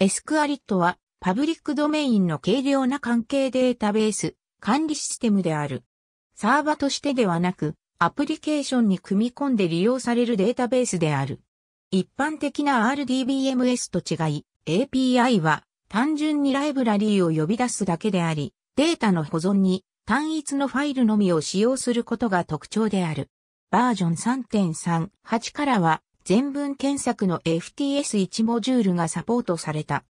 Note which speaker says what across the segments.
Speaker 1: エスクアリットは、パブリックドメインの軽量な関係データベース、管理システムである。サーバとしてではなく、アプリケーションに組み込んで利用されるデータベースである。一般的な RDBMS と違い、API は単純にライブラリーを呼び出すだけであり、データの保存に単一のファイルのみを使用することが特徴である。バージョン3.38からは全文検索の FTS1 モジュールがサポートされた。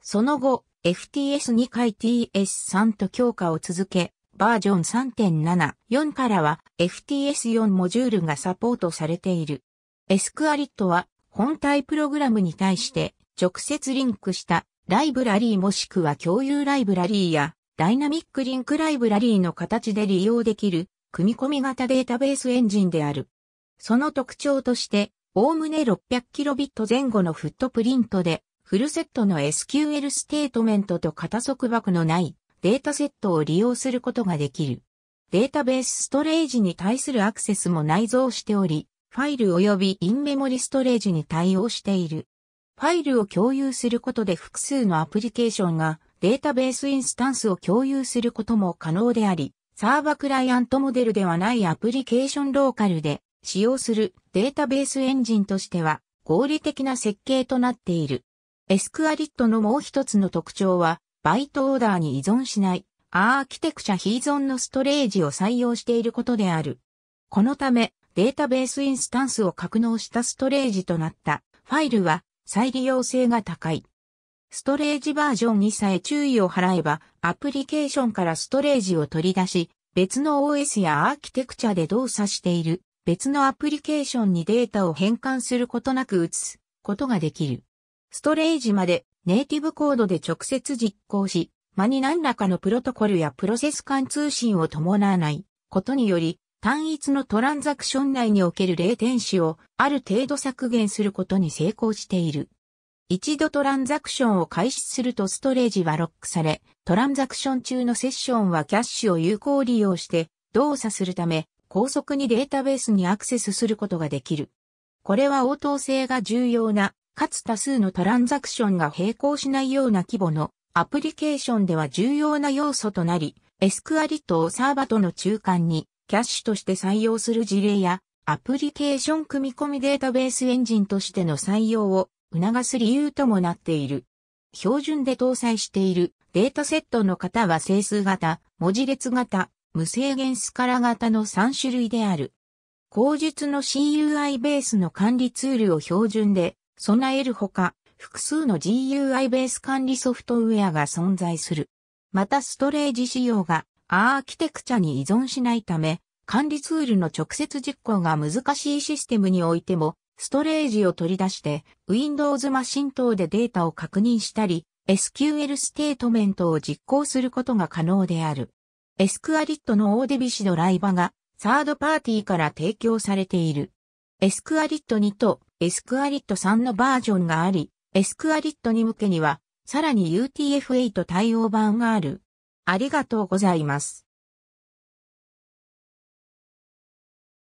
Speaker 1: その後、FTS2 回 TS3 と強化を続け、バージョン3.7、4からは FTS4 モジュールがサポートされている。エスクアリットは本体プログラムに対して直接リンクしたライブラリーもしくは共有ライブラリーやダイナミックリンクライブラリーの形で利用できる組み込み型データベースエンジンである。その特徴としておおむね 600kb 前後のフットプリントで、フルセットの SQL ステートメントと型束縛のないデータセットを利用することができる。データベースストレージに対するアクセスも内蔵しており、ファイル及びインメモリストレージに対応している。ファイルを共有することで複数のアプリケーションがデータベースインスタンスを共有することも可能であり、サーバクライアントモデルではないアプリケーションローカルで使用するデータベースエンジンとしては合理的な設計となっている。エスクアリットのもう一つの特徴は、バイトオーダーに依存しないアーキテクチャ非依存のストレージを採用していることである。このため、データベースインスタンスを格納したストレージとなったファイルは再利用性が高い。ストレージバージョンにさえ注意を払えば、アプリケーションからストレージを取り出し、別の OS やアーキテクチャで動作している別のアプリケーションにデータを変換することなく移すことができる。ストレージまでネイティブコードで直接実行し、間に何らかのプロトコルやプロセス間通信を伴わないことにより、単一のトランザクション内における0点子をある程度削減することに成功している。一度トランザクションを開始するとストレージはロックされ、トランザクション中のセッションはキャッシュを有効利用して動作するため、高速にデータベースにアクセスすることができる。これは応答性が重要な、かつ多数のトランザクションが並行しないような規模のアプリケーションでは重要な要素となり、エスクアリットをサーバとの中間にキャッシュとして採用する事例や、アプリケーション組み込みデータベースエンジンとしての採用を促す理由ともなっている。標準で搭載しているデータセットの型は整数型、文字列型、無制限スカラ型の3種類である。口述の CUI ベースの管理ツールを標準で備えるほか、複数の GUI ベース管理ソフトウェアが存在する。またストレージ仕様がアーキテクチャに依存しないため、管理ツールの直接実行が難しいシステムにおいても、ストレージを取り出して Windows マシン等でデータを確認したり、SQL ステートメントを実行することが可能である。エスクアリットのオーデビシドライバがサードパーティーから提供されている。エスクアリット2とエスクアリット3のバージョンがあり、エスクアリットに向けには、さらに UTF-8 対応版がある。ありがとうございます。